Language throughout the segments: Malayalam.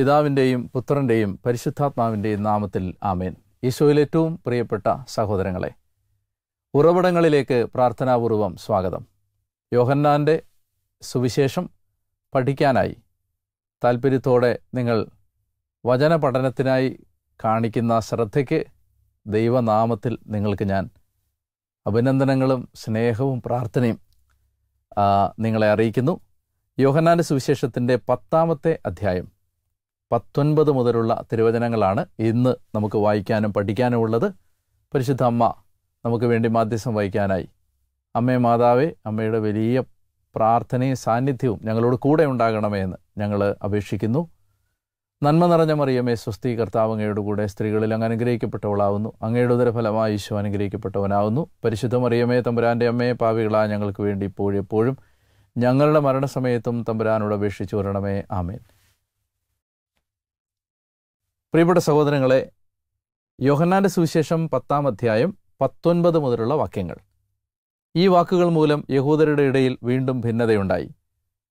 പിതാവിൻ്റെയും പുത്രൻ്റെയും പരിശുദ്ധാത്മാവിൻ്റെയും നാമത്തിൽ ആമേൻ ഈശോയിൽ ഏറ്റവും പ്രിയപ്പെട്ട സഹോദരങ്ങളെ ഉറവിടങ്ങളിലേക്ക് പ്രാർത്ഥനാപൂർവം സ്വാഗതം യോഹന്നാൻ്റെ സുവിശേഷം പഠിക്കാനായി താൽപ്പര്യത്തോടെ നിങ്ങൾ വചന പഠനത്തിനായി കാണിക്കുന്ന ശ്രദ്ധയ്ക്ക് ദൈവനാമത്തിൽ നിങ്ങൾക്ക് ഞാൻ അഭിനന്ദനങ്ങളും സ്നേഹവും പ്രാർത്ഥനയും നിങ്ങളെ അറിയിക്കുന്നു യോഹന്നാൻ്റെ സുവിശേഷത്തിൻ്റെ പത്താമത്തെ അധ്യായം പത്തൊൻപത് മുതലുള്ള തിരുവചനങ്ങളാണ് ഇന്ന് നമുക്ക് വായിക്കാനും പഠിക്കാനും ഉള്ളത് പരിശുദ്ധ അമ്മ നമുക്ക് വേണ്ടി മാധ്യസ്ഥം വഹിക്കാനായി അമ്മേ മാതാവേ അമ്മയുടെ വലിയ പ്രാർത്ഥനയും സാന്നിധ്യവും ഞങ്ങളോട് കൂടെ ഉണ്ടാകണമേ എന്ന് ഞങ്ങൾ അപേക്ഷിക്കുന്നു നന്മ നിറഞ്ഞ മറിയമേ സ്വസ്തി കർത്താവ് അങ്ങയുടെ കൂടെ സ്ത്രീകളിൽ അങ്ങ് അനുഗ്രഹിക്കപ്പെട്ടവളാവുന്നു അങ്ങയുടെ ഉദരഫലമായി ഈശോ അനുഗ്രഹിക്കപ്പെട്ടവനാവുന്നു പരിശുദ്ധ മറിയമേ തമ്പുരാൻ്റെ അമ്മയെ പാവികളാ ഞങ്ങൾക്ക് വേണ്ടി ഇപ്പോഴെപ്പോഴും ഞങ്ങളുടെ മരണസമയത്തും തമ്പുരാനോട് അപേക്ഷിച്ചു വരണമേ ആമേൻ പ്രിയപ്പെട്ട സഹോദരങ്ങളെ യോഹന്നാന്റെ സുവിശേഷം പത്താം അധ്യായം പത്തൊൻപത് മുതലുള്ള വാക്യങ്ങൾ ഈ വാക്കുകൾ മൂലം യഹൂദരുടെ ഇടയിൽ വീണ്ടും ഭിന്നതയുണ്ടായി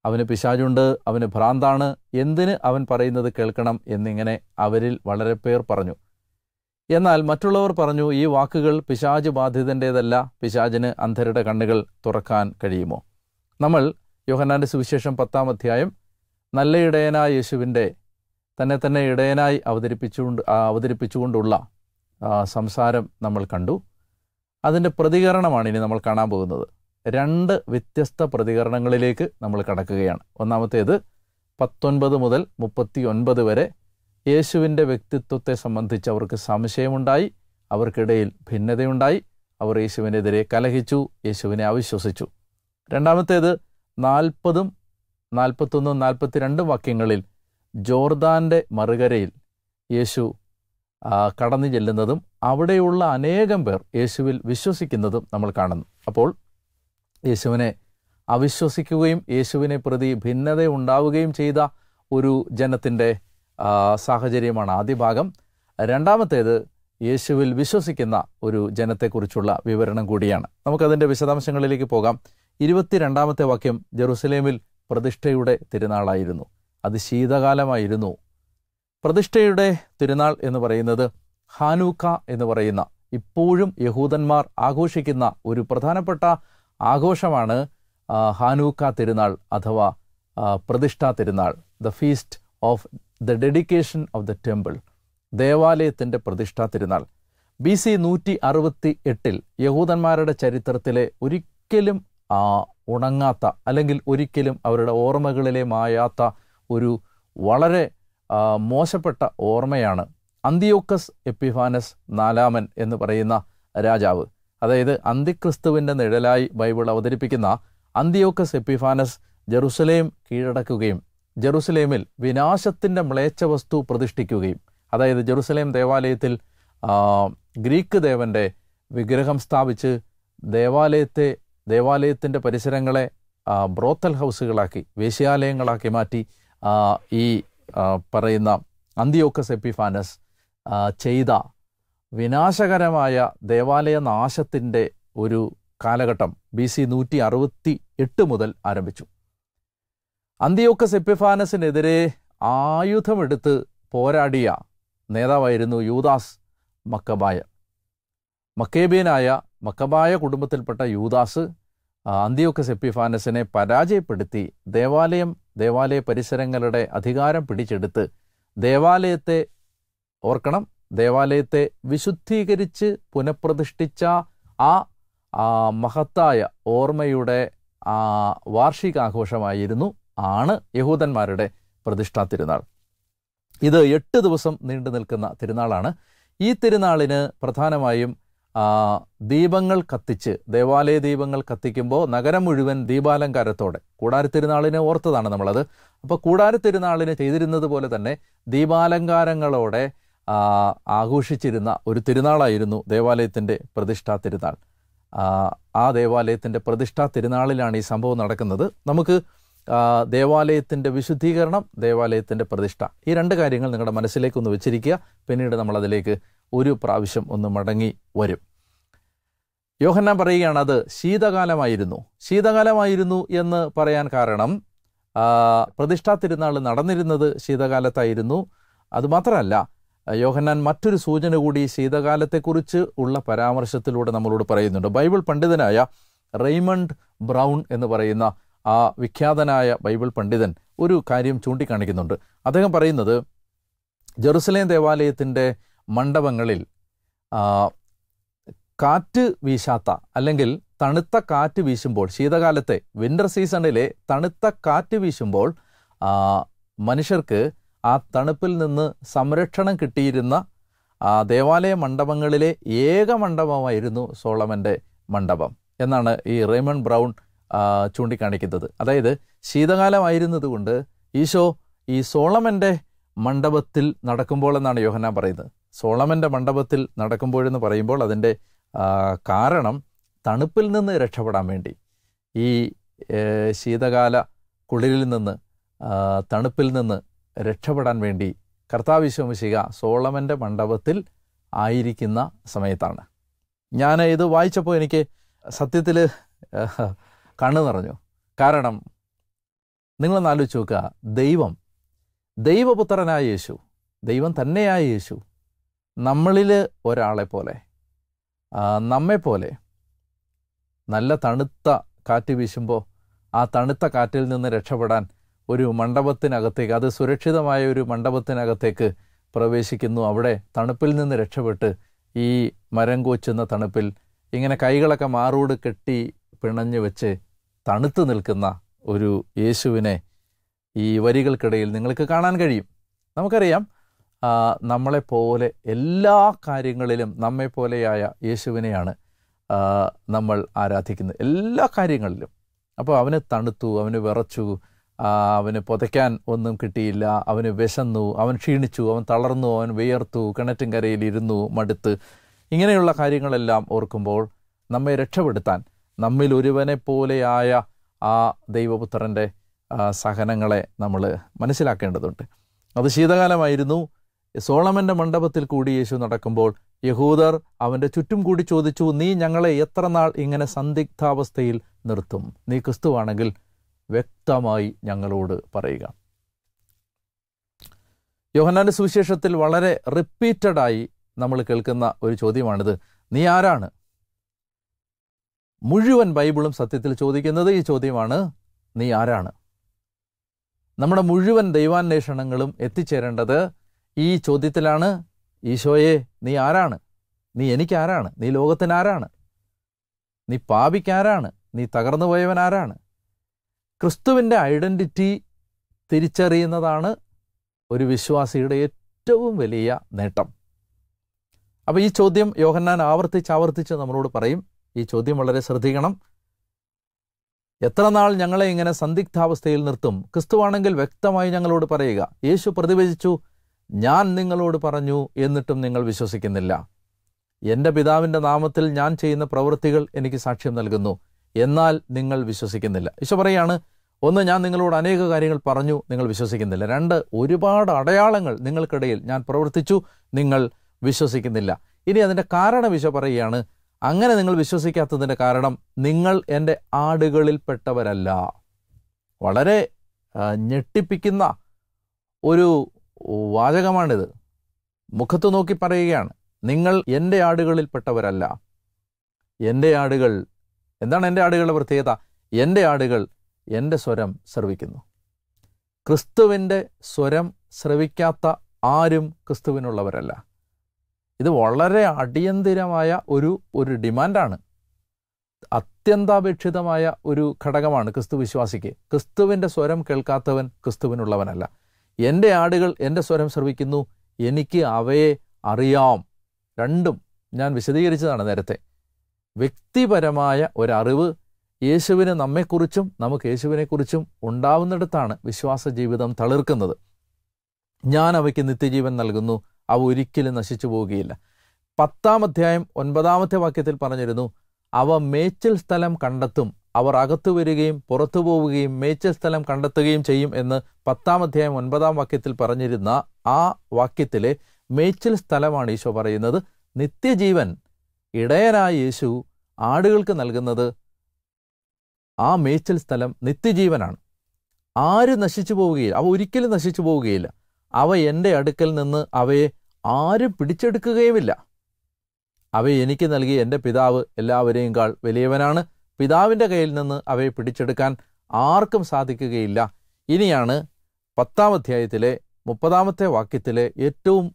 അവന് പിശാചുണ്ട് അവന് ഭ്രാന്താണ് എന്തിന് അവൻ പറയുന്നത് കേൾക്കണം എന്നിങ്ങനെ അവരിൽ വളരെ പേർ പറഞ്ഞു എന്നാൽ മറ്റുള്ളവർ പറഞ്ഞു ഈ വാക്കുകൾ പിശാജ് ബാധിതൻ്റേതല്ല പിശാജിന് അന്ധരുടെ കണ്ണുകൾ തുറക്കാൻ കഴിയുമോ നമ്മൾ യോഹന്നാന്റെ സുവിശേഷം പത്താം അധ്യായം നല്ലയിടയനായ യേശുവിൻ്റെ തന്നെ തന്നെ ഇടയനായി അവതരിപ്പിച്ചുകൊണ്ട് അവതരിപ്പിച്ചുകൊണ്ടുള്ള സംസാരം നമ്മൾ കണ്ടു അതിൻ്റെ പ്രതികരണമാണ് ഇനി നമ്മൾ കാണാൻ പോകുന്നത് രണ്ട് വ്യത്യസ്ത പ്രതികരണങ്ങളിലേക്ക് നമ്മൾ കടക്കുകയാണ് ഒന്നാമത്തേത് പത്തൊൻപത് മുതൽ മുപ്പത്തി ഒൻപത് വരെ യേശുവിൻ്റെ വ്യക്തിത്വത്തെ സംബന്ധിച്ച് അവർക്ക് സംശയമുണ്ടായി അവർക്കിടയിൽ ഭിന്നതയുണ്ടായി അവർ യേശുവിനെതിരെ കലഹിച്ചു യേശുവിനെ അവിശ്വസിച്ചു രണ്ടാമത്തേത് നാൽപ്പതും നാൽപ്പത്തൊന്നും രണ്ടും വാക്യങ്ങളിൽ ജോർദാൻ്റെ മറുകരയിൽ യേശു കടന്നു ചെല്ലുന്നതും അവിടെയുള്ള അനേകം പേർ യേശുവിൽ വിശ്വസിക്കുന്നതും നമ്മൾ കാണുന്നു അപ്പോൾ യേശുവിനെ അവിശ്വസിക്കുകയും യേശുവിനെ പ്രതി ഭിന്നത ഉണ്ടാവുകയും ചെയ്ത ഒരു ജനത്തിൻ്റെ സാഹചര്യമാണ് ആദ്യ ഭാഗം രണ്ടാമത്തേത് യേശുവിൽ വിശ്വസിക്കുന്ന ഒരു ജനത്തെക്കുറിച്ചുള്ള വിവരണം കൂടിയാണ് നമുക്കതിൻ്റെ വിശദാംശങ്ങളിലേക്ക് പോകാം രണ്ടാമത്തെ വാക്യം ജെറുസലേമിൽ പ്രതിഷ്ഠയുടെ തിരുനാളായിരുന്നു അത് ശീതകാലമായിരുന്നു പ്രതിഷ്ഠയുടെ തിരുനാൾ എന്ന് പറയുന്നത് ഹാനൂക്ക എന്ന് പറയുന്ന ഇപ്പോഴും യഹൂദന്മാർ ആഘോഷിക്കുന്ന ഒരു പ്രധാനപ്പെട്ട ആഘോഷമാണ് ഹാനൂക്ക തിരുനാൾ അഥവാ പ്രതിഷ്ഠാ തിരുനാൾ the feast of the dedication of the temple ദേവാലയത്തിൻ്റെ പ്രതിഷ്ഠാ തിരുനാൾ ബി സി നൂറ്റി അറുപത്തി എട്ടിൽ യഹൂദന്മാരുടെ ചരിത്രത്തിലെ ഒരിക്കലും ഉണങ്ങാത്ത അല്ലെങ്കിൽ ഒരിക്കലും അവരുടെ ഓർമ്മകളിലെ മായാത്ത ഒരു വളരെ മോശപ്പെട്ട ഓർമ്മയാണ് അന്തിയോക്കസ് എപ്പിഫാനസ് നാലാമൻ എന്ന് പറയുന്ന രാജാവ് അതായത് അന്തിക്രിസ്തുവിൻ്റെ നിഴലായി ബൈബിൾ അവതരിപ്പിക്കുന്ന അന്തിയോക്കസ് എപ്പിഫാനസ് ജെറുസലേം കീഴടക്കുകയും ജെറുസലേമിൽ വിനാശത്തിൻ്റെ മ്ലേച്ഛ വസ്തു പ്രതിഷ്ഠിക്കുകയും അതായത് ജെറുസലേം ദേവാലയത്തിൽ ഗ്രീക്ക് ദേവൻ്റെ വിഗ്രഹം സ്ഥാപിച്ച് ദേവാലയത്തെ ദേവാലയത്തിൻ്റെ പരിസരങ്ങളെ ബ്രോത്തൽ ഹൗസുകളാക്കി വേശ്യാലയങ്ങളാക്കി മാറ്റി ഈ പറയുന്ന അന്തിയോക്കസ് എപ്പിഫാനസ് ചെയ്ത വിനാശകരമായ ദേവാലയ നാശത്തിൻ്റെ ഒരു കാലഘട്ടം ബി സി നൂറ്റി അറുപത്തി എട്ട് മുതൽ ആരംഭിച്ചു അന്തിയോക്കസ് എപ്പിഫാനസിനെതിരെ ആയുധമെടുത്ത് പോരാടിയ നേതാവായിരുന്നു യൂദാസ് മക്കബായ മക്കേബിയനായ മക്കബായ കുടുംബത്തിൽപ്പെട്ട യൂദാസ് അന്തിയോക്കസ് എപ്പിഫാനസിനെ പരാജയപ്പെടുത്തി ദേവാലയം ദേവാലയ പരിസരങ്ങളുടെ അധികാരം പിടിച്ചെടുത്ത് ദേവാലയത്തെ ഓർക്കണം ദേവാലയത്തെ വിശുദ്ധീകരിച്ച് പുനഃപ്രതിഷ്ഠിച്ച ആ മഹത്തായ ഓർമ്മയുടെ വാർഷികാഘോഷമായിരുന്നു ആണ് യഹൂദന്മാരുടെ പ്രതിഷ്ഠാ തിരുനാൾ ഇത് എട്ട് ദിവസം നീണ്ടു നിൽക്കുന്ന തിരുനാളാണ് ഈ തിരുനാളിന് പ്രധാനമായും ദീപങ്ങൾ കത്തിച്ച് ദേവാലയ ദീപങ്ങൾ കത്തിക്കുമ്പോൾ നഗരം മുഴുവൻ ദീപാലങ്കാരത്തോടെ കൂടാരത്തിരുന്നാളിനെ ഓർത്തതാണ് നമ്മളത് അപ്പോൾ കൂടാരത്തിരുന്നാളിന് ചെയ്തിരുന്നത് പോലെ തന്നെ ദീപാലങ്കാരങ്ങളോടെ ആഘോഷിച്ചിരുന്ന ഒരു തിരുനാളായിരുന്നു ദേവാലയത്തിൻ്റെ പ്രതിഷ്ഠാ തിരുനാൾ ആ ദേവാലയത്തിൻ്റെ പ്രതിഷ്ഠാ തിരുനാളിലാണ് ഈ സംഭവം നടക്കുന്നത് നമുക്ക് ദേവാലയത്തിൻ്റെ വിശുദ്ധീകരണം ദേവാലയത്തിൻ്റെ പ്രതിഷ്ഠ ഈ രണ്ട് കാര്യങ്ങൾ നിങ്ങളുടെ മനസ്സിലേക്കൊന്ന് വെച്ചിരിക്കുക പിന്നീട് നമ്മളതിലേക്ക് ഒരു പ്രാവശ്യം ഒന്ന് മടങ്ങി വരും യോഹന്നാൻ പറയുകയാണ് അത് ശീതകാലമായിരുന്നു ശീതകാലമായിരുന്നു എന്ന് പറയാൻ കാരണം പ്രതിഷ്ഠാ തിരുനാൾ നടന്നിരുന്നത് ശീതകാലത്തായിരുന്നു അതുമാത്രമല്ല യോഹന്നാൻ മറ്റൊരു സൂചന കൂടി ശീതകാലത്തെക്കുറിച്ച് ഉള്ള പരാമർശത്തിലൂടെ നമ്മളോട് പറയുന്നുണ്ട് ബൈബിൾ പണ്ഡിതനായ റെയ്മണ്ട് ബ്രൗൺ എന്ന് പറയുന്ന ആ വിഖ്യാതനായ ബൈബിൾ പണ്ഡിതൻ ഒരു കാര്യം ചൂണ്ടിക്കാണിക്കുന്നുണ്ട് അദ്ദേഹം പറയുന്നത് ജെറുസലേം ദേവാലയത്തിൻ്റെ മണ്ഡപങ്ങളിൽ കാറ്റ് വീശാത്ത അല്ലെങ്കിൽ തണുത്ത കാറ്റ് വീശുമ്പോൾ ശീതകാലത്തെ വിൻ്റർ സീസണിലെ തണുത്ത കാറ്റ് വീശുമ്പോൾ മനുഷ്യർക്ക് ആ തണുപ്പിൽ നിന്ന് സംരക്ഷണം കിട്ടിയിരുന്ന ദേവാലയ മണ്ഡപങ്ങളിലെ ഏക മണ്ഡപമായിരുന്നു സോളമൻ്റെ മണ്ഡപം എന്നാണ് ഈ റേമൺ ബ്രൗൺ ചൂണ്ടിക്കാണിക്കുന്നത് അതായത് ശീതകാലമായിരുന്നതുകൊണ്ട് ഈശോ ഈ സോളമൻ്റെ മണ്ഡപത്തിൽ നടക്കുമ്പോൾ എന്നാണ് യോഹന പറയുന്നത് സോളമൻ്റെ മണ്ഡപത്തിൽ നടക്കുമ്പോഴെന്ന് പറയുമ്പോൾ അതിൻ്റെ കാരണം തണുപ്പിൽ നിന്ന് രക്ഷപ്പെടാൻ വേണ്ടി ഈ ശീതകാല കുളിരിൽ നിന്ന് തണുപ്പിൽ നിന്ന് രക്ഷപ്പെടാൻ വേണ്ടി കർത്താവിശ്വമിശിക സോളമൻ്റെ മണ്ഡപത്തിൽ ആയിരിക്കുന്ന സമയത്താണ് ഞാൻ ഇത് വായിച്ചപ്പോൾ എനിക്ക് സത്യത്തിൽ കണ്ണു നിറഞ്ഞു കാരണം നിങ്ങളൊന്ന് ആലോചിച്ച് നോക്കുക ദൈവം ദൈവപുത്രനായ യേശു ദൈവം തന്നെയായ യേശു നമ്മളിൽ ഒരാളെ പോലെ നമ്മെപ്പോലെ നല്ല തണുത്ത കാറ്റ് വീശുമ്പോൾ ആ തണുത്ത കാറ്റിൽ നിന്ന് രക്ഷപ്പെടാൻ ഒരു മണ്ഡപത്തിനകത്തേക്ക് അത് സുരക്ഷിതമായ ഒരു മണ്ഡപത്തിനകത്തേക്ക് പ്രവേശിക്കുന്നു അവിടെ തണുപ്പിൽ നിന്ന് രക്ഷപ്പെട്ട് ഈ മരം കോച്ചുന്ന തണുപ്പിൽ ഇങ്ങനെ കൈകളൊക്കെ മാറോട് കെട്ടി പിണഞ്ഞു വെച്ച് തണുത്തു നിൽക്കുന്ന ഒരു യേശുവിനെ ഈ വരികൾക്കിടയിൽ നിങ്ങൾക്ക് കാണാൻ കഴിയും നമുക്കറിയാം നമ്മളെപ്പോലെ എല്ലാ കാര്യങ്ങളിലും നമ്മെപ്പോലെയായ യേശുവിനെയാണ് നമ്മൾ ആരാധിക്കുന്നത് എല്ലാ കാര്യങ്ങളിലും അപ്പോൾ അവന് തണുത്തു അവന് വിറച്ചു അവന് പുതയ്ക്കാൻ ഒന്നും കിട്ടിയില്ല അവന് വിശന്നു അവൻ ക്ഷീണിച്ചു അവൻ തളർന്നു അവൻ വിയർത്തു കിണറ്റും കരയിലിരുന്നു മടുത്ത് ഇങ്ങനെയുള്ള കാര്യങ്ങളെല്ലാം ഓർക്കുമ്പോൾ നമ്മെ രക്ഷപ്പെടുത്താൻ നമ്മിൽ ഒരുവനെ പോലെയായ ആ ദൈവപുത്രൻ്റെ സഹനങ്ങളെ നമ്മൾ മനസ്സിലാക്കേണ്ടതുണ്ട് അത് ശീതകാലമായിരുന്നു സോളമൻ്റെ മണ്ഡപത്തിൽ കൂടി യേശു നടക്കുമ്പോൾ യഹൂദർ അവൻ്റെ ചുറ്റും കൂടി ചോദിച്ചു നീ ഞങ്ങളെ എത്ര നാൾ ഇങ്ങനെ സന്ദിഗ്ധാവസ്ഥയിൽ നിർത്തും നീ ക്രിസ്തുവാണെങ്കിൽ വ്യക്തമായി ഞങ്ങളോട് പറയുക യോഹനാന്റെ സുവിശേഷത്തിൽ വളരെ റിപ്പീറ്റഡായി നമ്മൾ കേൾക്കുന്ന ഒരു ചോദ്യമാണിത് നീ ആരാണ് മുഴുവൻ ബൈബിളും സത്യത്തിൽ ചോദിക്കുന്നത് ഈ ചോദ്യമാണ് നീ ആരാണ് നമ്മുടെ മുഴുവൻ ദൈവാന്വേഷണങ്ങളും എത്തിച്ചേരേണ്ടത് ഈ ചോദ്യത്തിലാണ് ഈശോയെ നീ ആരാണ് നീ എനിക്കാരാണ് നീ ലോകത്തിനാരാണ് നീ പാപിക്കാരാണ് നീ തകർന്നു പോയവനാരാണ് ക്രിസ്തുവിൻ്റെ ഐഡൻറ്റിറ്റി തിരിച്ചറിയുന്നതാണ് ഒരു വിശ്വാസിയുടെ ഏറ്റവും വലിയ നേട്ടം അപ്പോൾ ഈ ചോദ്യം യോഹന്നാൻ ആവർത്തിച്ച് ആവർത്തിച്ച് നമ്മളോട് പറയും ഈ ചോദ്യം വളരെ ശ്രദ്ധിക്കണം എത്ര നാൾ ഞങ്ങളെ ഇങ്ങനെ സന്ദിഗ്ധാവസ്ഥയിൽ നിർത്തും ക്രിസ്തുവാണെങ്കിൽ വ്യക്തമായി ഞങ്ങളോട് പറയുക യേശു പ്രതിഭജിച്ചു ഞാൻ നിങ്ങളോട് പറഞ്ഞു എന്നിട്ടും നിങ്ങൾ വിശ്വസിക്കുന്നില്ല എൻ്റെ പിതാവിൻ്റെ നാമത്തിൽ ഞാൻ ചെയ്യുന്ന പ്രവൃത്തികൾ എനിക്ക് സാക്ഷ്യം നൽകുന്നു എന്നാൽ നിങ്ങൾ വിശ്വസിക്കുന്നില്ല ഈശോ പറയാണ് ഒന്ന് ഞാൻ നിങ്ങളോട് അനേക കാര്യങ്ങൾ പറഞ്ഞു നിങ്ങൾ വിശ്വസിക്കുന്നില്ല രണ്ട് ഒരുപാട് അടയാളങ്ങൾ നിങ്ങൾക്കിടയിൽ ഞാൻ പ്രവർത്തിച്ചു നിങ്ങൾ വിശ്വസിക്കുന്നില്ല ഇനി അതിൻ്റെ കാരണം ഈശോ പറയുകയാണ് അങ്ങനെ നിങ്ങൾ വിശ്വസിക്കാത്തതിൻ്റെ കാരണം നിങ്ങൾ എൻ്റെ ആടുകളിൽപ്പെട്ടവരല്ല വളരെ ഞെട്ടിപ്പിക്കുന്ന ഒരു വാചകമാണിത് മുഖത്ത് നോക്കി പറയുകയാണ് നിങ്ങൾ എൻ്റെ ആടുകളിൽപ്പെട്ടവരല്ല എൻ്റെ ആടുകൾ എന്താണ് എൻ്റെ ആടുകളുടെ പ്രത്യേകത എൻ്റെ ആടുകൾ എൻ്റെ സ്വരം ശ്രവിക്കുന്നു ക്രിസ്തുവിൻ്റെ സ്വരം ശ്രവിക്കാത്ത ആരും ക്രിസ്തുവിനുള്ളവരല്ല ഇത് വളരെ അടിയന്തിരമായ ഒരു ഒരു ഡിമാൻഡാണ് അത്യന്താപേക്ഷിതമായ ഒരു ഘടകമാണ് ക്രിസ്തു വിശ്വാസിക്ക് ക്രിസ്തുവിൻ്റെ സ്വരം കേൾക്കാത്തവൻ ക്രിസ്തുവിനുള്ളവനല്ല എൻ്റെ ആടുകൾ എൻ്റെ സ്വരം ശ്രവിക്കുന്നു എനിക്ക് അവയെ അറിയാം രണ്ടും ഞാൻ വിശദീകരിച്ചതാണ് നേരത്തെ വ്യക്തിപരമായ ഒരറിവ് യേശുവിന് നമ്മെക്കുറിച്ചും നമുക്ക് യേശുവിനെക്കുറിച്ചും ഉണ്ടാവുന്നിടത്താണ് വിശ്വാസ ജീവിതം തളിർക്കുന്നത് ഞാൻ അവയ്ക്ക് നിത്യജീവൻ നൽകുന്നു അവ ഒരിക്കലും നശിച്ചു പോവുകയില്ല പത്താം അധ്യായം ഒൻപതാമത്തെ വാക്യത്തിൽ പറഞ്ഞിരുന്നു അവ മേച്ചിൽ സ്ഥലം കണ്ടെത്തും അവർ അകത്തു വരികയും പുറത്തു പോവുകയും മേച്ച സ്ഥലം കണ്ടെത്തുകയും ചെയ്യും എന്ന് പത്താം അധ്യായം ഒൻപതാം വാക്യത്തിൽ പറഞ്ഞിരുന്ന ആ വാക്യത്തിലെ മേച്ചൽ സ്ഥലമാണ് ഈശോ പറയുന്നത് നിത്യജീവൻ ഇടയനായ യേശു ആടുകൾക്ക് നൽകുന്നത് ആ മേച്ചൽ സ്ഥലം നിത്യജീവനാണ് ആര് നശിച്ചു പോവുകയില്ല അവ ഒരിക്കലും നശിച്ചു പോവുകയില്ല അവ എൻ്റെ അടുക്കൽ നിന്ന് അവയെ ആരും പിടിച്ചെടുക്കുകയുമില്ല അവയെ എനിക്ക് നൽകി എൻ്റെ പിതാവ് എല്ലാവരെയും കാൾ വലിയവനാണ് പിതാവിൻ്റെ കയ്യിൽ നിന്ന് അവയെ പിടിച്ചെടുക്കാൻ ആർക്കും സാധിക്കുകയില്ല ഇനിയാണ് പത്താം അധ്യായത്തിലെ മുപ്പതാമത്തെ വാക്യത്തിലെ ഏറ്റവും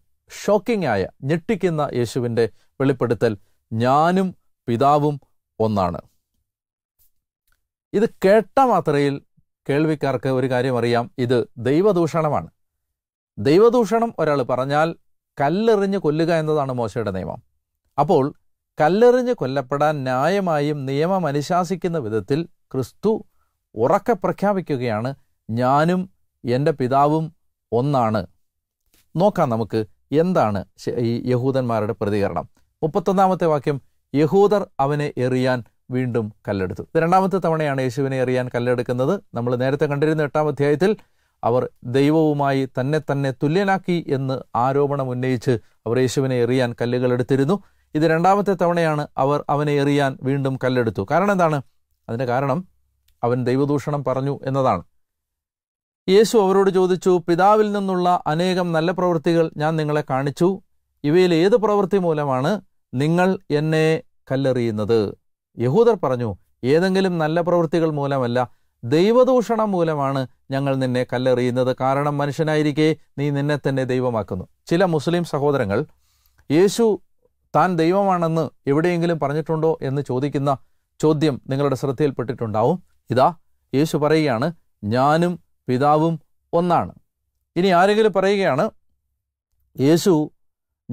ഷോക്കിംഗ് ആയ ഞെട്ടിക്കുന്ന യേശുവിൻ്റെ വെളിപ്പെടുത്തൽ ഞാനും പിതാവും ഒന്നാണ് ഇത് കേട്ട മാത്രയിൽ കേൾവിക്കാർക്ക് ഒരു കാര്യം അറിയാം ഇത് ദൈവദൂഷണമാണ് ദൈവദൂഷണം ഒരാൾ പറഞ്ഞാൽ കല്ലെറിഞ്ഞ് കൊല്ലുക എന്നതാണ് മോശയുടെ നിയമം അപ്പോൾ കല്ലെറിഞ്ഞ് കൊല്ലപ്പെടാൻ ന്യായമായും നിയമം അനുശാസിക്കുന്ന വിധത്തിൽ ക്രിസ്തു ഉറക്കെ പ്രഖ്യാപിക്കുകയാണ് ഞാനും എൻ്റെ പിതാവും ഒന്നാണ് നോക്കാം നമുക്ക് എന്താണ് ഈ യഹൂദന്മാരുടെ പ്രതികരണം മുപ്പത്തൊന്നാമത്തെ വാക്യം യഹൂദർ അവനെ എറിയാൻ വീണ്ടും കല്ലെടുത്തു ഇത് രണ്ടാമത്തെ തവണയാണ് യേശുവിനെ എറിയാൻ കല്ലെടുക്കുന്നത് നമ്മൾ നേരത്തെ കണ്ടിരുന്ന എട്ടാം അധ്യായത്തിൽ അവർ ദൈവവുമായി തന്നെ തന്നെ തുല്യനാക്കി എന്ന് ആരോപണം ഉന്നയിച്ച് അവർ യേശുവിനെ എറിയാൻ കല്ലുകൾ എടുത്തിരുന്നു ഇത് രണ്ടാമത്തെ തവണയാണ് അവർ അവനെ എറിയാൻ വീണ്ടും കല്ലെടുത്തു കാരണം എന്താണ് അതിൻ്റെ കാരണം അവൻ ദൈവദൂഷണം പറഞ്ഞു എന്നതാണ് യേശു അവരോട് ചോദിച്ചു പിതാവിൽ നിന്നുള്ള അനേകം നല്ല പ്രവൃത്തികൾ ഞാൻ നിങ്ങളെ കാണിച്ചു ഇവയിൽ ഏത് പ്രവൃത്തി മൂലമാണ് നിങ്ങൾ എന്നെ കല്ലെറിയുന്നത് യഹൂദർ പറഞ്ഞു ഏതെങ്കിലും നല്ല പ്രവൃത്തികൾ മൂലമല്ല ദൈവദൂഷണം മൂലമാണ് ഞങ്ങൾ നിന്നെ കല്ലെറിയുന്നത് കാരണം മനുഷ്യനായിരിക്കെ നീ നിന്നെ തന്നെ ദൈവമാക്കുന്നു ചില മുസ്ലിം സഹോദരങ്ങൾ യേശു താൻ ദൈവമാണെന്ന് എവിടെയെങ്കിലും പറഞ്ഞിട്ടുണ്ടോ എന്ന് ചോദിക്കുന്ന ചോദ്യം നിങ്ങളുടെ ശ്രദ്ധയിൽപ്പെട്ടിട്ടുണ്ടാവും ഇതാ യേശു പറയുകയാണ് ഞാനും പിതാവും ഒന്നാണ് ഇനി ആരെങ്കിലും പറയുകയാണ് യേശു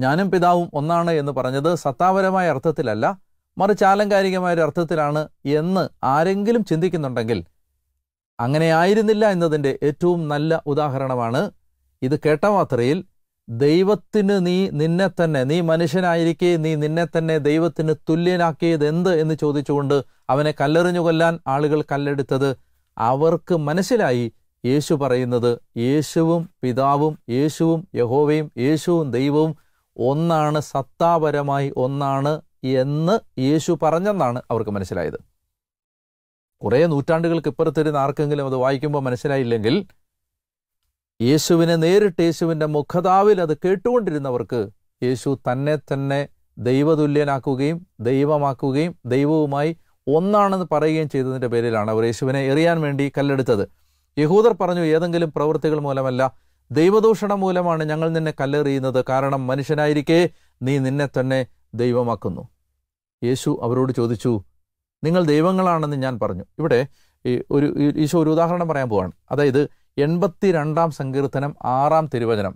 ഞാനും പിതാവും ഒന്നാണ് എന്ന് പറഞ്ഞത് സത്താപരമായ അർത്ഥത്തിലല്ല മറിച്ച് ആലങ്കാരികമായ ഒരു അർത്ഥത്തിലാണ് എന്ന് ആരെങ്കിലും ചിന്തിക്കുന്നുണ്ടെങ്കിൽ അങ്ങനെ ആയിരുന്നില്ല എന്നതിൻ്റെ ഏറ്റവും നല്ല ഉദാഹരണമാണ് ഇത് കേട്ട മാത്രയിൽ ദൈവത്തിന് നീ നിന്നെ തന്നെ നീ മനുഷ്യനായിരിക്കെ നീ നിന്നെ തന്നെ ദൈവത്തിന് തുല്യനാക്കിയത് എന്ത് എന്ന് ചോദിച്ചുകൊണ്ട് അവനെ കല്ലെറിഞ്ഞു കൊല്ലാൻ ആളുകൾ കല്ലെടുത്തത് അവർക്ക് മനസ്സിലായി യേശു പറയുന്നത് യേശുവും പിതാവും യേശുവും യഹോവയും യേശുവും ദൈവവും ഒന്നാണ് സത്താപരമായി ഒന്നാണ് എന്ന് യേശു പറഞ്ഞെന്നാണ് അവർക്ക് മനസ്സിലായത് കുറേ നൂറ്റാണ്ടുകൾക്ക് ഇപ്പുറത്തിരുന്ന് ആർക്കെങ്കിലും അത് വായിക്കുമ്പോൾ മനസ്സിലായില്ലെങ്കിൽ യേശുവിനെ നേരിട്ട് യേശുവിൻ്റെ മുഖതാവിൽ അത് കേട്ടുകൊണ്ടിരുന്നവർക്ക് യേശു തന്നെ തന്നെ ദൈവതുല്യനാക്കുകയും ദൈവമാക്കുകയും ദൈവവുമായി ഒന്നാണെന്ന് പറയുകയും ചെയ്തതിൻ്റെ പേരിലാണ് അവർ യേശുവിനെ എറിയാൻ വേണ്ടി കല്ലെടുത്തത് യഹൂദർ പറഞ്ഞു ഏതെങ്കിലും പ്രവൃത്തികൾ മൂലമല്ല ദൈവദൂഷണം മൂലമാണ് ഞങ്ങൾ നിന്നെ കല്ലെറിയുന്നത് കാരണം മനുഷ്യനായിരിക്കെ നീ നിന്നെ തന്നെ ദൈവമാക്കുന്നു യേശു അവരോട് ചോദിച്ചു നിങ്ങൾ ദൈവങ്ങളാണെന്ന് ഞാൻ പറഞ്ഞു ഇവിടെ ഈ ഒരു ഈശോ ഒരു ഉദാഹരണം പറയാൻ പോവാണ് അതായത് എൺപത്തി രണ്ടാം സങ്കീർത്തനം ആറാം തിരുവചനം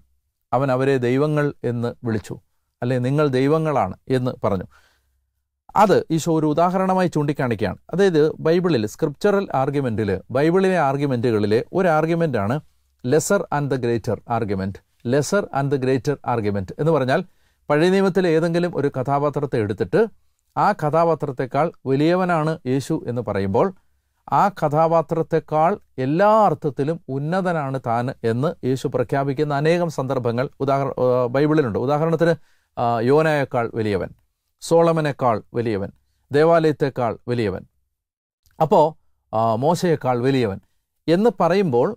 അവൻ അവരെ ദൈവങ്ങൾ എന്ന് വിളിച്ചു അല്ലെ നിങ്ങൾ ദൈവങ്ങളാണ് എന്ന് പറഞ്ഞു അത് ഈശോ ഒരു ഉദാഹരണമായി ചൂണ്ടിക്കാണിക്കുകയാണ് അതായത് ബൈബിളിൽ സ്ക്രിപ്ചറൽ ആർഗ്യുമെൻറ്റിൽ ബൈബിളിലെ ആർഗ്യുമെൻറ്റുകളിലെ ഒരു ആണ് lesser and the greater argument lesser and the greater argument എന്ന് പറഞ്ഞാൽ പഴയ നിയമത്തിലെ ഏതെങ്കിലും ഒരു കഥാപാത്രത്തെ എടുത്തിട്ട് ആ കഥാപാത്രത്തെക്കാൾ വലിയവനാണ് യേശു എന്ന് പറയുമ്പോൾ ആ കഥാപാത്രത്തെക്കാൾ എല്ലാ അർത്ഥത്തിലും ഉന്നതനാണ് താൻ എന്ന് യേശു പ്രഖ്യാപിക്കുന്ന അനേകം സന്ദർഭങ്ങൾ ഉദാഹരണ ബൈബിളിലുണ്ട് ഉദാഹരണത്തിന് യോനയേക്കാൾ വലിയവൻ സോളമനേക്കാൾ വലിയവൻ ദേവാലയത്തെക്കാൾ വലിയവൻ അപ്പോൾ മോശയേക്കാൾ വലിയവൻ എന്ന് പറയുമ്പോൾ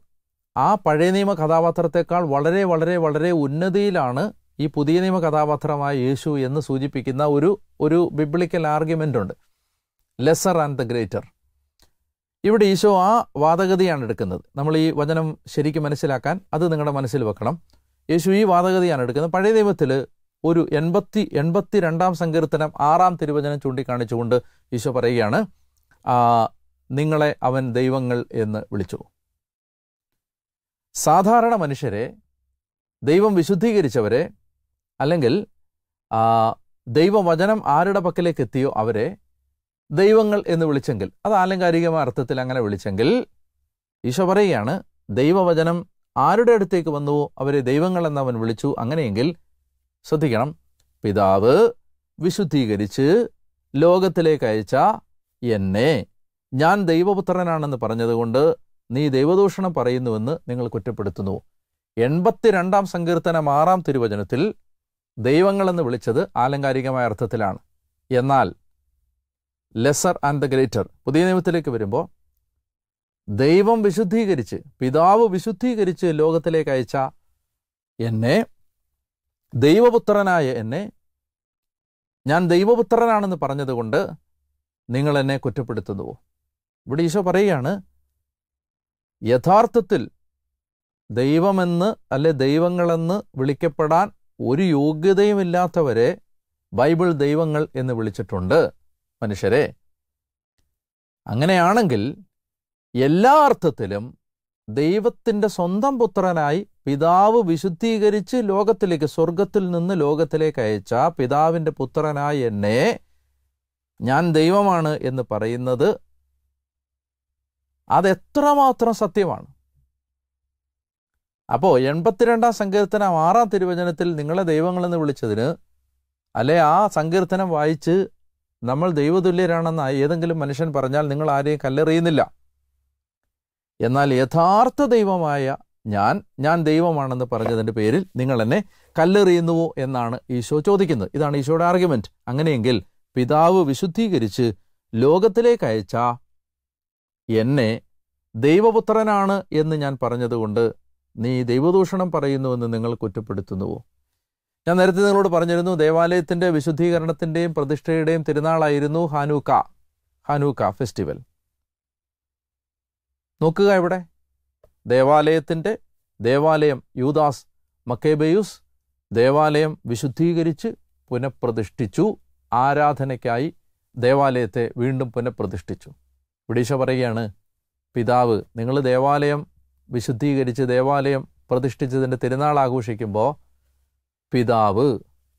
ആ പഴയ നിയമ കഥാപാത്രത്തെക്കാൾ വളരെ വളരെ വളരെ ഉന്നതിയിലാണ് ഈ പുതിയ നിയമ കഥാപാത്രമായ യേശു എന്ന് സൂചിപ്പിക്കുന്ന ഒരു ഒരു ബിബ്ലിക്കൽ ആർഗ്യുമെൻ്റ് ഉണ്ട് ലെസർ ആൻഡ് ദ ഗ്രേറ്റർ ഇവിടെ ഈശോ ആ വാദഗതിയാണ് എടുക്കുന്നത് നമ്മൾ ഈ വചനം ശരിക്കും മനസ്സിലാക്കാൻ അത് നിങ്ങളുടെ മനസ്സിൽ വെക്കണം യേശു ഈ വാദഗതിയാണ് എടുക്കുന്നത് പഴയ നിയമത്തിൽ ഒരു എൺപത്തി എൺപത്തി രണ്ടാം സങ്കീർത്തനം ആറാം തിരുവചനം ചൂണ്ടിക്കാണിച്ചുകൊണ്ട് ഈശോ പറയുകയാണ് നിങ്ങളെ അവൻ ദൈവങ്ങൾ എന്ന് വിളിച്ചു സാധാരണ മനുഷ്യരെ ദൈവം വിശുദ്ധീകരിച്ചവരെ അല്ലെങ്കിൽ ദൈവവചനം ആരുടെ പക്കലേക്ക് എത്തിയോ അവരെ ദൈവങ്ങൾ എന്ന് വിളിച്ചെങ്കിൽ അത് ആലങ്കാരികമായ അർത്ഥത്തിൽ അങ്ങനെ വിളിച്ചെങ്കിൽ ഈശോ പറയുകയാണ് ദൈവവചനം ആരുടെ അടുത്തേക്ക് വന്നുവോ അവരെ ദൈവങ്ങൾ എന്ന് അവൻ വിളിച്ചു അങ്ങനെയെങ്കിൽ ശ്രദ്ധിക്കണം പിതാവ് വിശുദ്ധീകരിച്ച് ലോകത്തിലേക്ക് അയച്ച എന്നെ ഞാൻ ദൈവപുത്രനാണെന്ന് പറഞ്ഞതുകൊണ്ട് നീ ദൈവദൂഷണം പറയുന്നുവെന്ന് നിങ്ങൾ കുറ്റപ്പെടുത്തുന്നു എൺപത്തിരണ്ടാം സങ്കീർത്തനം ആറാം തിരുവചനത്തിൽ ദൈവങ്ങളെന്ന് വിളിച്ചത് ആലങ്കാരികമായ അർത്ഥത്തിലാണ് എന്നാൽ ലെസർ ആൻഡ് ദ ഗ്രേറ്റർ പുതിയ നിയമത്തിലേക്ക് വരുമ്പോൾ ദൈവം വിശുദ്ധീകരിച്ച് പിതാവ് വിശുദ്ധീകരിച്ച് ലോകത്തിലേക്ക് അയച്ച എന്നെ ദൈവപുത്രനായ എന്നെ ഞാൻ ദൈവപുത്രനാണെന്ന് പറഞ്ഞതുകൊണ്ട് നിങ്ങൾ എന്നെ കുറ്റപ്പെടുത്തുന്നു ഇവിടെ ഈശോ പറയുകയാണ് യഥാർത്ഥത്തിൽ ദൈവമെന്ന് അല്ലെ ദൈവങ്ങളെന്ന് വിളിക്കപ്പെടാൻ ഒരു യോഗ്യതയുമില്ലാത്തവരെ ബൈബിൾ ദൈവങ്ങൾ എന്ന് വിളിച്ചിട്ടുണ്ട് മനുഷ്യരെ അങ്ങനെയാണെങ്കിൽ എല്ലാ അർത്ഥത്തിലും ദൈവത്തിൻ്റെ സ്വന്തം പുത്രനായി പിതാവ് വിശുദ്ധീകരിച്ച് ലോകത്തിലേക്ക് സ്വർഗത്തിൽ നിന്ന് ലോകത്തിലേക്ക് അയച്ച പിതാവിൻ്റെ പുത്രനായി എന്നെ ഞാൻ ദൈവമാണ് എന്ന് പറയുന്നത് അതെത്രമാത്രം സത്യമാണ് അപ്പോൾ എൺപത്തിരണ്ടാം സങ്കീർത്തനം ആറാം തിരുവചനത്തിൽ നിങ്ങളെ ദൈവങ്ങളെന്ന് വിളിച്ചതിന് അല്ലെ ആ സങ്കീർത്തനം വായിച്ച് നമ്മൾ ദൈവതുല്യരാണെന്ന് ഏതെങ്കിലും മനുഷ്യൻ പറഞ്ഞാൽ നിങ്ങൾ ആരെയും കല്ലെറിയുന്നില്ല എന്നാൽ യഥാർത്ഥ ദൈവമായ ഞാൻ ഞാൻ ദൈവമാണെന്ന് പറഞ്ഞതിൻ്റെ പേരിൽ നിങ്ങൾ എന്നെ കല്ലെറിയുന്നുവോ എന്നാണ് ഈശോ ചോദിക്കുന്നത് ഇതാണ് ഈശോയുടെ ആർഗ്യുമെൻറ്റ് അങ്ങനെയെങ്കിൽ പിതാവ് വിശുദ്ധീകരിച്ച് ലോകത്തിലേക്ക് അയച്ച എന്നെ ദൈവപുത്രനാണ് എന്ന് ഞാൻ പറഞ്ഞതുകൊണ്ട് നീ ദൈവദൂഷണം പറയുന്നുവെന്ന് നിങ്ങൾ കുറ്റപ്പെടുത്തുന്നുവോ ഞാൻ നേരത്തെ നിങ്ങളോട് പറഞ്ഞിരുന്നു ദേവാലയത്തിന്റെ വിശുദ്ധീകരണത്തിന്റെയും പ്രതിഷ്ഠയുടെയും തിരുനാളായിരുന്നു ഹാനൂക്ക ഹാനൂക്ക ഫെസ്റ്റിവൽ നോക്കുക ഇവിടെ ദേവാലയത്തിന്റെ ദേവാലയം യൂദാസ് മക്കേബയൂസ് ദേവാലയം വിശുദ്ധീകരിച്ച് പുനഃപ്രതിഷ്ഠിച്ചു ആരാധനയ്ക്കായി ദേവാലയത്തെ വീണ്ടും പുനഃപ്രതിഷ്ഠിച്ചു വിടീശ പറയുകയാണ് പിതാവ് നിങ്ങൾ ദേവാലയം വിശുദ്ധീകരിച്ച് ദേവാലയം പ്രതിഷ്ഠിച്ചതിൻ്റെ തിരുനാൾ ആഘോഷിക്കുമ്പോൾ പിതാവ്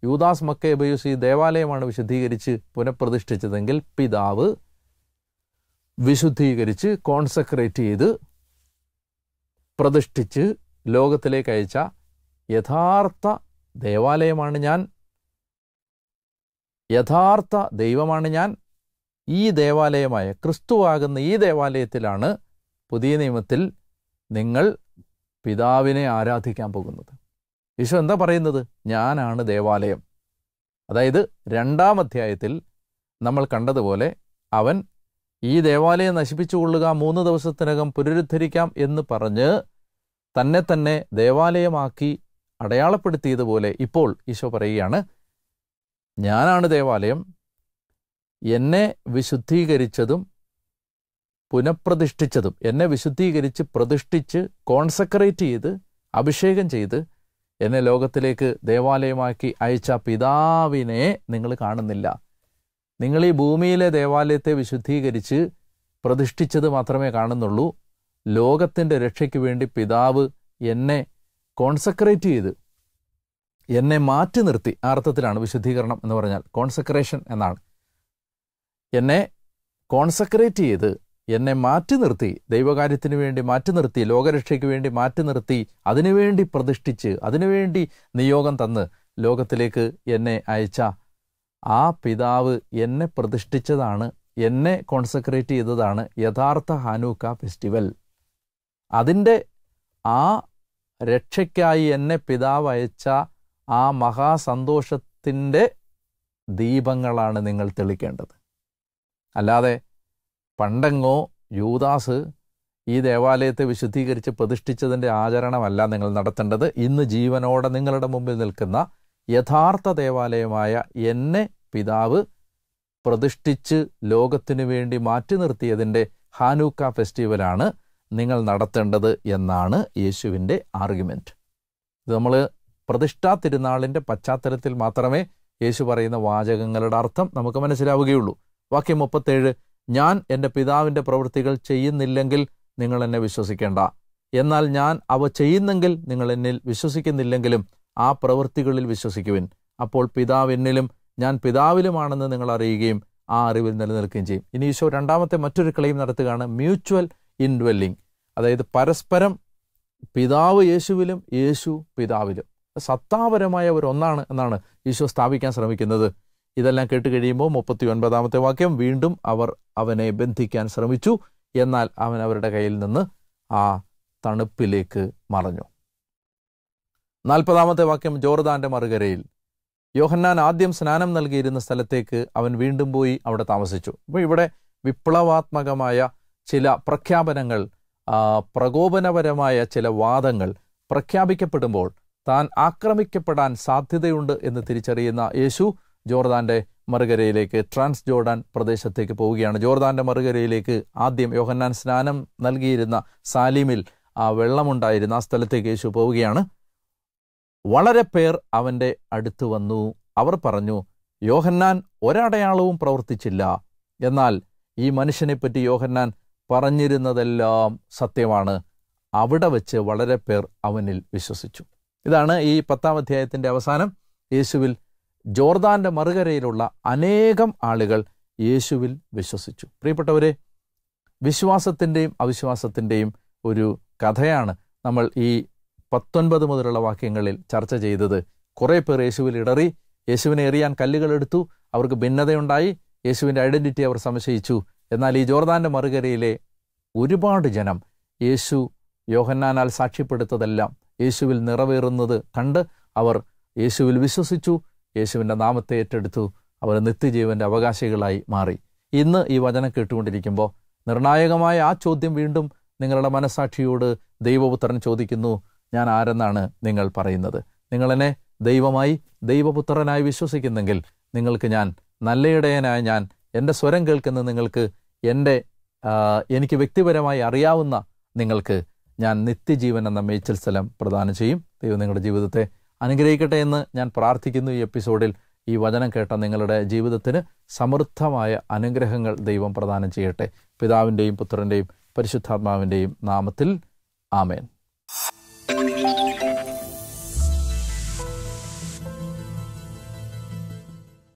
യൂദാസ് മക്കേബയൂസ് ഈ ദേവാലയമാണ് വിശുദ്ധീകരിച്ച് പുനഃപ്രതിഷ്ഠിച്ചതെങ്കിൽ പിതാവ് വിശുദ്ധീകരിച്ച് കോൺസെക്രേറ്റ് ചെയ്ത് പ്രതിഷ്ഠിച്ച് ലോകത്തിലേക്ക് അയച്ച യഥാർത്ഥ ദേവാലയമാണ് ഞാൻ യഥാർത്ഥ ദൈവമാണ് ഞാൻ ഈ ദേവാലയമായ ക്രിസ്തുവാകുന്ന ഈ ദേവാലയത്തിലാണ് പുതിയ നിയമത്തിൽ നിങ്ങൾ പിതാവിനെ ആരാധിക്കാൻ പോകുന്നത് യേശു എന്താ പറയുന്നത് ഞാനാണ് ദേവാലയം അതായത് രണ്ടാം അധ്യായത്തിൽ നമ്മൾ കണ്ടതുപോലെ അവൻ ഈ ദേവാലയം നശിപ്പിച്ചു കൊള്ളുക മൂന്ന് ദിവസത്തിനകം പുനരുദ്ധരിക്കാം എന്ന് പറഞ്ഞ് തന്നെ തന്നെ ദേവാലയമാക്കി അടയാളപ്പെടുത്തിയതുപോലെ ഇപ്പോൾ ഈശോ പറയുകയാണ് ഞാനാണ് ദേവാലയം എന്നെ വിശുദ്ധീകരിച്ചതും പുനഃപ്രതിഷ്ഠിച്ചതും എന്നെ വിശുദ്ധീകരിച്ച് പ്രതിഷ്ഠിച്ച് കോൺസെക്രേറ്റ് ചെയ്ത് അഭിഷേകം ചെയ്ത് എന്നെ ലോകത്തിലേക്ക് ദേവാലയമാക്കി അയച്ച പിതാവിനെ നിങ്ങൾ കാണുന്നില്ല നിങ്ങൾ ഈ ഭൂമിയിലെ ദേവാലയത്തെ വിശുദ്ധീകരിച്ച് പ്രതിഷ്ഠിച്ചത് മാത്രമേ കാണുന്നുള്ളൂ ലോകത്തിൻ്റെ രക്ഷയ്ക്ക് വേണ്ടി പിതാവ് എന്നെ കോൺസെക്രേറ്റ് ചെയ്ത് എന്നെ മാറ്റി നിർത്തി ആ അർത്ഥത്തിലാണ് വിശുദ്ധീകരണം എന്ന് പറഞ്ഞാൽ കോൺസെക്രേഷൻ എന്നാണ് എന്നെ കോൺസെക്രേറ്റ് ചെയ്ത് എന്നെ മാറ്റി നിർത്തി ദൈവകാര്യത്തിന് വേണ്ടി മാറ്റി നിർത്തി ലോകരക്ഷയ്ക്ക് വേണ്ടി മാറ്റി നിർത്തി അതിനുവേണ്ടി പ്രതിഷ്ഠിച്ച് അതിനുവേണ്ടി നിയോഗം തന്ന് ലോകത്തിലേക്ക് എന്നെ അയച്ച ആ പിതാവ് എന്നെ പ്രതിഷ്ഠിച്ചതാണ് എന്നെ കോൺസെൻട്രേറ്റ് ചെയ്തതാണ് യഥാർത്ഥ ഹാനൂക്ക ഫെസ്റ്റിവൽ അതിൻ്റെ ആ രക്ഷയ്ക്കായി എന്നെ പിതാവ് അയച്ച ആ മഹാസന്തോഷത്തിൻ്റെ ദീപങ്ങളാണ് നിങ്ങൾ തെളിക്കേണ്ടത് അല്ലാതെ പണ്ടെങ്ങോ യൂദാസ് ഈ ദേവാലയത്തെ വിശുദ്ധീകരിച്ച് പ്രതിഷ്ഠിച്ചതിൻ്റെ ആചരണമല്ല നിങ്ങൾ നടത്തേണ്ടത് ഇന്ന് ജീവനോടെ നിങ്ങളുടെ മുമ്പിൽ നിൽക്കുന്ന യഥാർത്ഥ ദേവാലയമായ എന്നെ പിതാവ് പ്രതിഷ്ഠിച്ച് ലോകത്തിനു വേണ്ടി മാറ്റി നിർത്തിയതിൻ്റെ ഹാനൂക്ക ഫെസ്റ്റിവലാണ് നിങ്ങൾ നടത്തേണ്ടത് എന്നാണ് യേശുവിൻ്റെ ആർഗ്യുമെൻറ്റ് ഇത് നമ്മൾ പ്രതിഷ്ഠാ തിരുനാളിൻ്റെ പശ്ചാത്തലത്തിൽ മാത്രമേ യേശു പറയുന്ന വാചകങ്ങളുടെ അർത്ഥം നമുക്ക് മനസ്സിലാവുകയുള്ളൂ വാക്യം മുപ്പത്തേഴ് ഞാൻ എൻ്റെ പിതാവിൻ്റെ പ്രവൃത്തികൾ ചെയ്യുന്നില്ലെങ്കിൽ നിങ്ങൾ എന്നെ വിശ്വസിക്കേണ്ട എന്നാൽ ഞാൻ അവ ചെയ്യുന്നെങ്കിൽ നിങ്ങൾ എന്നിൽ വിശ്വസിക്കുന്നില്ലെങ്കിലും ആ പ്രവൃത്തികളിൽ വിശ്വസിക്കുവിൻ അപ്പോൾ പിതാവ് എന്നിലും ഞാൻ പിതാവിലുമാണെന്ന് നിങ്ങൾ അറിയുകയും ആ അറിവിൽ നിലനിൽക്കുകയും ചെയ്യും ഇനി ഈശോ രണ്ടാമത്തെ മറ്റൊരു ക്ലെയിം നടത്തുകയാണ് മ്യൂച്വൽ ഇൻവെല്ലിംഗ് അതായത് പരസ്പരം പിതാവ് യേശുവിലും യേശു പിതാവിലും സത്താപരമായ ഒരു ഒന്നാണ് എന്നാണ് ഈശോ സ്ഥാപിക്കാൻ ശ്രമിക്കുന്നത് ഇതെല്ലാം കേട്ട് കഴിയുമ്പോൾ മുപ്പത്തി ഒൻപതാമത്തെ വാക്യം വീണ്ടും അവർ അവനെ ബന്ധിക്കാൻ ശ്രമിച്ചു എന്നാൽ അവൻ അവരുടെ കയ്യിൽ നിന്ന് ആ തണുപ്പിലേക്ക് മറഞ്ഞു നാൽപ്പതാമത്തെ വാക്യം ജോർദാന്റെ മറുകരയിൽ യോഹന്നാൻ ആദ്യം സ്നാനം നൽകിയിരുന്ന സ്ഥലത്തേക്ക് അവൻ വീണ്ടും പോയി അവിടെ താമസിച്ചു അപ്പോൾ ഇവിടെ വിപ്ലവാത്മകമായ ചില പ്രഖ്യാപനങ്ങൾ പ്രകോപനപരമായ ചില വാദങ്ങൾ പ്രഖ്യാപിക്കപ്പെടുമ്പോൾ താൻ ആക്രമിക്കപ്പെടാൻ സാധ്യതയുണ്ട് എന്ന് തിരിച്ചറിയുന്ന യേശു ജോർദാന്റെ മറുകരയിലേക്ക് ട്രാൻസ് ജോർഡാൻ പ്രദേശത്തേക്ക് പോവുകയാണ് ജോർദാന്റെ മറുകരയിലേക്ക് ആദ്യം യോഹന്നാൻ സ്നാനം നൽകിയിരുന്ന സാലിമിൽ ആ വെള്ളമുണ്ടായിരുന്ന ആ സ്ഥലത്തേക്ക് യേശു പോവുകയാണ് വളരെ പേർ അവൻ്റെ അടുത്ത് വന്നു അവർ പറഞ്ഞു യോഹന്നാൻ ഒരടയാളവും പ്രവർത്തിച്ചില്ല എന്നാൽ ഈ മനുഷ്യനെപ്പറ്റി യോഹന്നാൻ പറഞ്ഞിരുന്നതെല്ലാം സത്യമാണ് അവിടെ വെച്ച് വളരെ പേർ അവനിൽ വിശ്വസിച്ചു ഇതാണ് ഈ പത്താം അധ്യായത്തിൻ്റെ അവസാനം യേശുവിൽ ജോർദാൻ്റെ മറുകരയിലുള്ള അനേകം ആളുകൾ യേശുവിൽ വിശ്വസിച്ചു പ്രിയപ്പെട്ടവരെ വിശ്വാസത്തിൻ്റെയും അവിശ്വാസത്തിൻ്റെയും ഒരു കഥയാണ് നമ്മൾ ഈ പത്തൊൻപത് മുതലുള്ള വാക്യങ്ങളിൽ ചർച്ച ചെയ്തത് കുറേ പേർ യേശുവിൽ ഇടറി യേശുവിനെ എറിയാൻ കല്ലുകൾ എടുത്തു അവർക്ക് ഭിന്നതയുണ്ടായി യേശുവിൻ്റെ ഐഡൻറ്റിറ്റി അവർ സംശയിച്ചു എന്നാൽ ഈ ജോർദാൻ്റെ മറുകരയിലെ ഒരുപാട് ജനം യേശു യോഹന്നാനാൽ സാക്ഷ്യപ്പെടുത്തതെല്ലാം യേശുവിൽ നിറവേറുന്നത് കണ്ട് അവർ യേശുവിൽ വിശ്വസിച്ചു യേശുവിൻ്റെ നാമത്തെ ഏറ്റെടുത്തു അവർ നിത്യജീവൻ്റെ അവകാശികളായി മാറി ഇന്ന് ഈ വചനം കേട്ടുകൊണ്ടിരിക്കുമ്പോൾ നിർണായകമായ ആ ചോദ്യം വീണ്ടും നിങ്ങളുടെ മനസാക്ഷിയോട് ദൈവപുത്രൻ ചോദിക്കുന്നു ഞാൻ ആരെന്നാണ് നിങ്ങൾ പറയുന്നത് നിങ്ങളെന്നെ ദൈവമായി ദൈവപുത്രനായി വിശ്വസിക്കുന്നെങ്കിൽ നിങ്ങൾക്ക് ഞാൻ നല്ലയിടയനായ ഞാൻ എൻ്റെ സ്വരം കേൾക്കുന്ന നിങ്ങൾക്ക് എൻ്റെ എനിക്ക് വ്യക്തിപരമായി അറിയാവുന്ന നിങ്ങൾക്ക് ഞാൻ നിത്യജീവൻ എന്ന മേച്ചൽ സ്ഥലം പ്രദാനം ചെയ്യും ദൈവം നിങ്ങളുടെ ജീവിതത്തെ അനുഗ്രഹിക്കട്ടെ എന്ന് ഞാൻ പ്രാർത്ഥിക്കുന്നു ഈ എപ്പിസോഡിൽ ഈ വചനം കേട്ട നിങ്ങളുടെ ജീവിതത്തിന് സമൃദ്ധമായ അനുഗ്രഹങ്ങൾ ദൈവം പ്രദാനം ചെയ്യട്ടെ പിതാവിൻ്റെയും പുത്രൻ്റെയും പരിശുദ്ധാത്മാവിൻ്റെയും നാമത്തിൽ ആമേൻ